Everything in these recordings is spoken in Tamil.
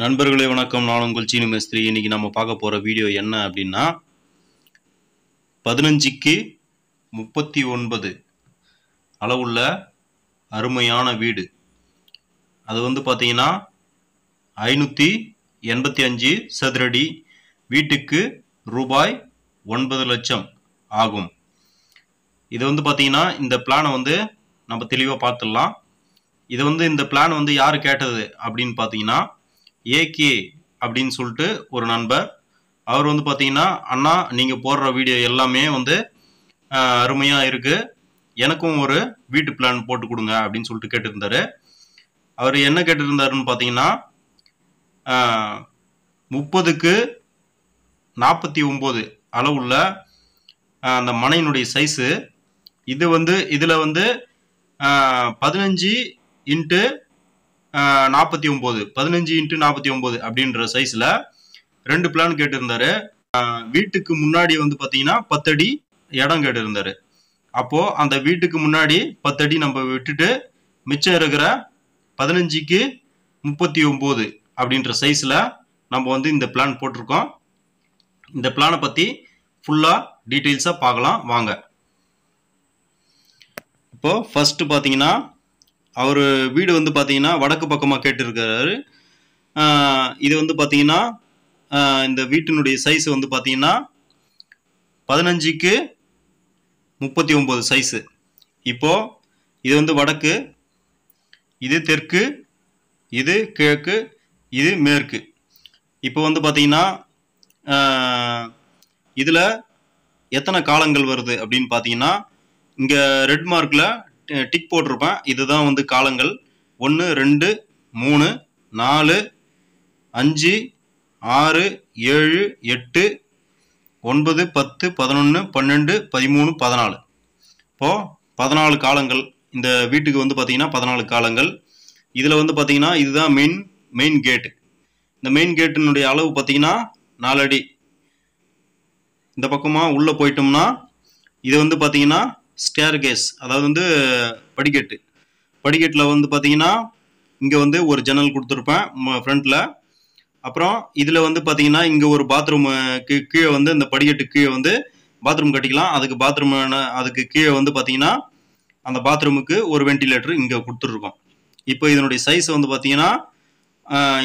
நண்பர்களே வணக்கம் நான் உங்கள் சீனு மேஸ்திரி இன்றைக்கி நம்ம பார்க்க போகிற வீடியோ என்ன அப்படின்னா பதினஞ்சுக்கு முப்பத்தி ஒன்பது அளவுள்ள அருமையான வீடு அது வந்து பார்த்தீங்கன்னா ஐநூற்றி எண்பத்தி அஞ்சு சதுரடி வீட்டுக்கு ரூபாய் ஒன்பது லட்சம் ஆகும் இது வந்து பார்த்தீங்கன்னா இந்த பிளானை வந்து நம்ம தெளிவாக பார்த்துடலாம் இது வந்து இந்த பிளான் வந்து யார் கேட்டது அப்படின்னு பார்த்தீங்கன்னா ஏகே அப்படின்னு சொல்லிட்டு ஒரு நண்பர் அவர் வந்து பார்த்தீங்கன்னா அண்ணா நீங்கள் போடுற வீடியோ எல்லாமே வந்து அருமையாக இருக்குது எனக்கும் ஒரு வீட்டு பிளான் போட்டு கொடுங்க அப்படின்னு சொல்லிட்டு கேட்டிருந்தாரு அவர் என்ன கேட்டிருந்தாருன்னு பார்த்தீங்கன்னா முப்பதுக்கு நாற்பத்தி ஒம்பது அளவுள்ள அந்த மனையினுடைய சைஸு இது வந்து இதில் வந்து பதினஞ்சு இன்ட்டு நாற்பத்தி ஒம்பது பதினஞ்சு இன்ட்டு நாற்பத்தி ஒம்பது அப்படின்ற சைஸில் ரெண்டு பிளான் கேட்டிருந்தாரு வீட்டுக்கு முன்னாடி வந்து பார்த்தீங்கன்னா பத்தடி இடம் கேட்டிருந்தாரு அப்போது அந்த வீட்டுக்கு முன்னாடி பத்தடி நம்ம விட்டுட்டு மிச்சம் இருக்கிற பதினஞ்சுக்கு முப்பத்தி ஒம்பது அப்படின்ற சைஸில் நம்ம வந்து இந்த பிளான் போட்டிருக்கோம் இந்த பிளானை பற்றி ஃபுல்லாக டீட்டெயில்ஸாக பார்க்கலாம் வாங்க இப்போது ஃபஸ்ட்டு பார்த்தீங்கன்னா அவர் வீடு வந்து பார்த்தீங்கன்னா வடக்கு பக்கமாக கேட்டிருக்கிறாரு இது வந்து பார்த்தீங்கன்னா இந்த வீட்டினுடைய சைஸ் வந்து பார்த்தீங்கன்னா பதினஞ்சுக்கு முப்பத்தி ஒம்பது சைஸு இப்போது இது வந்து வடக்கு இது தெற்கு இது கிழக்கு இது மேற்கு இப்போ வந்து பார்த்தீங்கன்னா இதில் எத்தனை காலங்கள் வருது அப்படின்னு பார்த்தீங்கன்னா இங்கே ரெட் மார்க்கில் டிக் போட்டிருப்பேன் இதுதான் வந்து காலங்கள் ஒன்று ரெண்டு மூணு நாலு அஞ்சு ஆறு ஏழு எட்டு ஒன்பது பத்து பதினொன்று பன்னெண்டு பதிமூணு பதினாலு இப்போது பதினாலு காலங்கள் இந்த வீட்டுக்கு வந்து பார்த்திங்கன்னா பதினாலு காலங்கள் இதில் வந்து பார்த்திங்கன்னா இதுதான் மெயின் மெயின் கேட்டு இந்த மெயின் கேட்டினுடைய அளவு பார்த்தீங்கன்னா நாலடி இந்த பக்கமாக உள்ளே போயிட்டோம்னா இது வந்து பார்த்தீங்கன்னா ஸ்டேர் கேஸ் அதாவது வந்து படிக்கட்டு படிக்கட்டில் வந்து பார்த்தீங்கன்னா இங்கே வந்து ஒரு ஜன்னல் கொடுத்துருப்பேன் ஃப்ரண்ட்டில் அப்புறம் இதில் வந்து பார்த்தீங்கன்னா இங்கே ஒரு பாத்ரூமுக்கு கீழே வந்து இந்த படிக்கட்டு கீழே வந்து பாத்ரூம் கட்டிக்கலாம் அதுக்கு பாத்ரூம் அதுக்கு கீழே வந்து பார்த்தீங்கன்னா அந்த பாத்ரூமுக்கு ஒரு வென்டிலேட்டர் இங்கே கொடுத்துருக்கோம் இப்போ இதனுடைய சைஸ் வந்து பார்த்தீங்கன்னா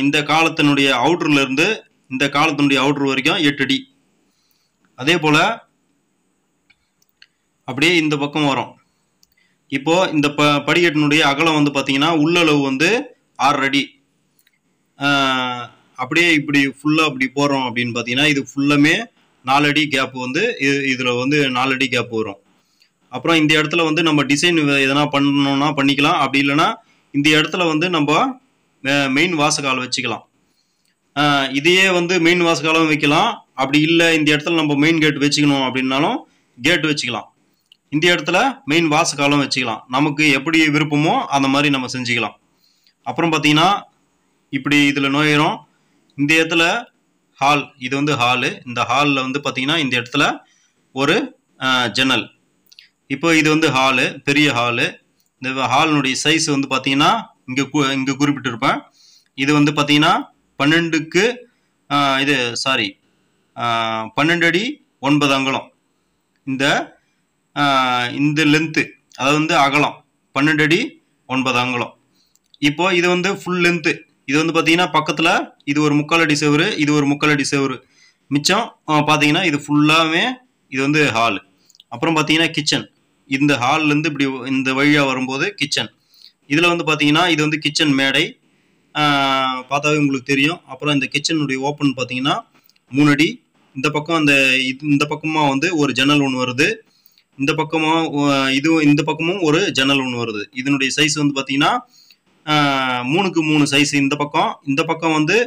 இந்த காலத்தினுடைய அவுட்ருலேருந்து இந்த காலத்தினுடைய அவுட்ரு வரைக்கும் எட்டு அடி அதே போல் அப்படியே இந்த பக்கம் வரும் இப்போது இந்த ப படிக்கட்டினுடைய அகலம் வந்து பார்த்திங்கன்னா உள்ளளவு வந்து ஆறு அடி அப்படியே இப்படி ஃபுல்லாக அப்படி போகிறோம் அப்படின்னு பார்த்தீங்கன்னா இது ஃபுல்லுமே நாலடி கேப் வந்து இது இதில் வந்து நாலடி கேப் வரும் அப்புறம் இந்த இடத்துல வந்து நம்ம டிசைன் எதனா பண்ணணும்னா பண்ணிக்கலாம் அப்படி இல்லைன்னா இந்த இடத்துல வந்து நம்ம மெயின் வாசகால் வச்சுக்கலாம் இதையே வந்து மெயின் வாசகாலும் வைக்கலாம் அப்படி இல்லை இந்த இடத்துல நம்ம மெயின் கேட் வச்சுக்கணும் அப்படின்னாலும் கேட் வச்சுக்கலாம் இந்த இடத்துல மெயின் வாசக்காலம் காலம் வச்சுக்கலாம் நமக்கு எப்படி விருப்பமோ அந்த மாதிரி நம்ம செஞ்சுக்கலாம் அப்புறம் பார்த்தீங்கன்னா இப்படி இதில் நோயிடும் இந்த இடத்துல ஹால் இது வந்து ஹாலு இந்த ஹாலில் வந்து பார்த்தீங்கன்னா இந்த இடத்துல ஒரு ஜன்னல் இப்போ இது வந்து ஹாலு பெரிய ஹாலு இந்த ஹாலினுடைய சைஸ் வந்து பார்த்தீங்கன்னா இங்கே கு இங்கே குறிப்பிட்டிருப்பேன் இது வந்து பார்த்தீங்கன்னா பன்னெண்டுக்கு இது சாரி பன்னெண்டு அடி ஒன்பது அங்குலம் இந்த இந்த லென்த்து அதாவது வந்து அகலம் பன்னெண்டு அடி ஒன்பது அங்கலம் இப்போது இது வந்து ஃபுல் லென்த்து இது வந்து பார்த்தீங்கன்னா பக்கத்தில் இது ஒரு முக்கால் அடி செவரு இது ஒரு முக்கால் அடி செவரு மிச்சம் பார்த்தீங்கன்னா இது ஃபுல்லாகவே இது வந்து ஹால் அப்புறம் பார்த்தீங்கன்னா கிச்சன் இந்த ஹால்லேருந்து இப்படி இந்த வழியாக வரும்போது கிச்சன் இதில் வந்து பார்த்தீங்கன்னா இது வந்து கிச்சன் மேடை பார்த்தாவே உங்களுக்கு தெரியும் அப்புறம் இந்த கிச்சனுடைய ஓப்பன் பார்த்தீங்கன்னா மூணு அடி இந்த பக்கம் அந்த இந்த பக்கமாக வந்து ஒரு ஜன்னல் ஒன்று வருது இந்த பக்கமும் இது இந்த பக்கமும் ஒரு ஜன்னல் ஒன்று வருது இதனுடைய சைஸ் வந்து பார்த்தீங்கன்னா மூணுக்கு மூணு சைஸ் இந்த பக்கம் இந்த பக்கம் வந்து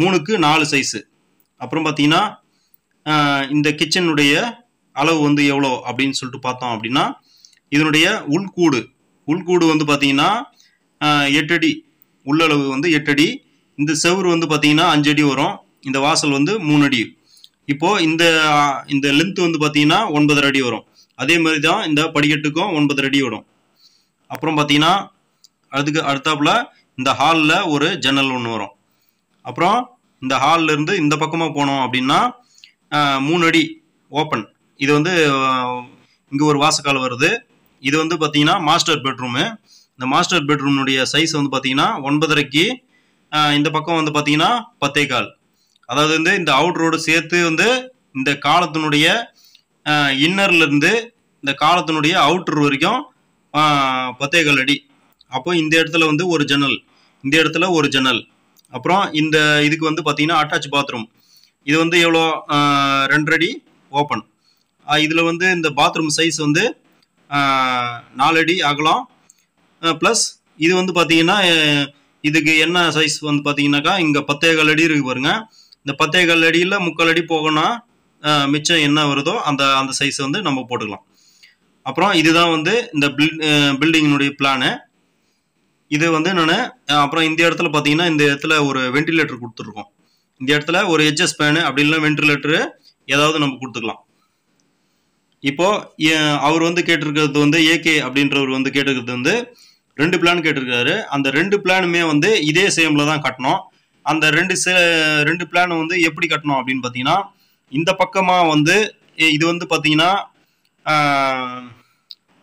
மூணுக்கு நாலு சைஸு அப்புறம் பார்த்தீங்கன்னா இந்த கிச்சனுடைய அளவு வந்து எவ்வளோ அப்படின்னு சொல்லிட்டு பார்த்தோம் அப்படின்னா இதனுடைய உள்கூடு உள்கூடு வந்து பார்த்தீங்கன்னா எட்டடி உள்ளளவு வந்து எட்டடி இந்த செவுறு வந்து பார்த்தீங்கன்னா அஞ்சடி வரும் இந்த வாசல் வந்து மூணு அடி இப்போது இந்த இந்த லென்த் வந்து பார்த்தீங்கன்னா ஒன்பதரை அடி வரும் அதே மாதிரி தான் இந்த படிக்கட்டுக்கும் ஒன்பது அடி விடும் அப்புறம் பார்த்தீங்கன்னா அதுக்கு அடுத்தாப்புல இந்த ஹாலில் ஒரு ஜன்னல் ஒன்று வரும் அப்புறம் இந்த ஹாலில் இருந்து இந்த பக்கமாக போனோம் அப்படின்னா மூணு அடி ஓப்பன் இது வந்து இங்கே ஒரு வாசக்கால் வருது இது வந்து பார்த்தீங்கன்னா மாஸ்டர் பெட்ரூமு இந்த மாஸ்டர் பெட்ரூம்னுடைய சைஸ் வந்து பார்த்தீங்கன்னா ஒன்பதரைக்கு இந்த பக்கம் வந்து பார்த்தீங்கன்னா பத்தே கால் அதாவது வந்து இந்த அவுட் ரோடு சேர்த்து வந்து இந்த காலத்தினுடைய இன்னர்லேருந்து இந்த காலத்தினுடைய அவுட்ரு வரைக்கும் பத்தே அடி அப்போ இந்த இடத்துல வந்து ஒரு ஜன்னல் இந்த இடத்துல ஒரு ஜன்னல் அப்புறம் இந்த இதுக்கு வந்து பார்த்தீங்கன்னா அட்டாச் பாத்ரூம் இது வந்து எவ்வளோ அடி ஓப்பன் இதில் வந்து இந்த பாத்ரூம் சைஸ் வந்து நாலடி அகலம் ப்ளஸ் இது வந்து பார்த்தீங்கன்னா இதுக்கு என்ன சைஸ் வந்து பார்த்தீங்கன்னாக்கா இங்கே பத்தேகால் அடி இருக்கு பாருங்க இந்த பத்தே கால் அடியில் முக்கால் அடி போகணும் மிச்சம் என்ன வருதோ அந்த அந்த சைஸ் வந்து நம்ம போட்டுக்கலாம் அப்புறம் இதுதான் வந்து இந்த பில் பில்டிங்கினுடைய பிளானு இது வந்து நான் அப்புறம் இந்த இடத்துல பார்த்தீங்கன்னா இந்த இடத்துல ஒரு வென்டிலேட்டர் கொடுத்துருக்கோம் இந்த இடத்துல ஒரு ஹெச்எஸ் பேனு அப்படி இல்லைனா வென்டிலேட்டரு ஏதாவது நம்ம கொடுத்துக்கலாம் இப்போ அவர் வந்து கேட்டிருக்கிறது வந்து ஏகே அப்படின்றவர் வந்து கேட்டிருக்கிறது வந்து ரெண்டு பிளான் கேட்டிருக்காரு அந்த ரெண்டு பிளானுமே வந்து இதே சேமில் தான் கட்டணும் அந்த ரெண்டு ரெண்டு பிளான் வந்து எப்படி கட்டணும் அப்படின்னு பார்த்தீங்கன்னா இந்த பக்கமாக வந்து இது வந்து பார்த்தீங்கன்னா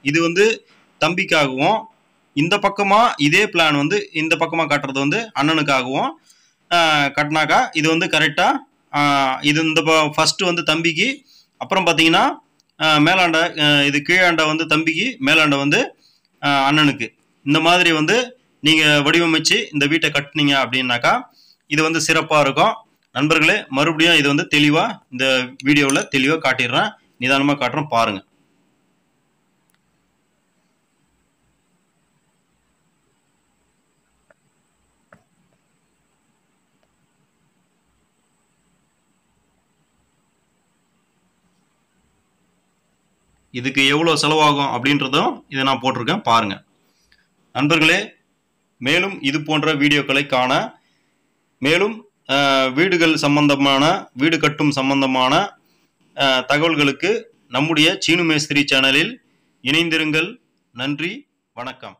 இது வந்து தம்பிக்காகவும் இந்த பக்கமாக இதே பிளான் வந்து இந்த பக்கமாக கட்டுறது வந்து அண்ணனுக்காகவும் கட்டினாக்கா இது வந்து கரெக்டாக இது இந்த ஃபஸ்ட்டு வந்து தம்பிக்கு அப்புறம் பார்த்தீங்கன்னா மேலாண்ட இது கீழாண்டை வந்து தம்பிக்கு மேலாண்டை வந்து அண்ணனுக்கு இந்த மாதிரி வந்து நீங்கள் வடிவமைச்சு இந்த வீட்டை கட்டினீங்க அப்படின்னாக்கா இது வந்து சிறப்பாக இருக்கும் நண்பர்களே மறுபடியும் இது வந்து தெளிவாக இந்த வீடியோவில் தெளிவாக காட்டிடுறேன் நிதானமாக காட்டுறோம் பாருங்கள் இதுக்கு எவ்வளோ செலவாகும் அப்படின்றதும் இதை நான் போட்டிருக்கேன் பாருங்கள் நண்பர்களே மேலும் இது போன்ற வீடியோக்களை காண மேலும் வீடுகள் சம்பந்தமான வீடு கட்டும் சம்பந்தமான தகவல்களுக்கு நம்முடைய சீனு மேஸ்திரி சேனலில் இணைந்திருங்கள் நன்றி வணக்கம்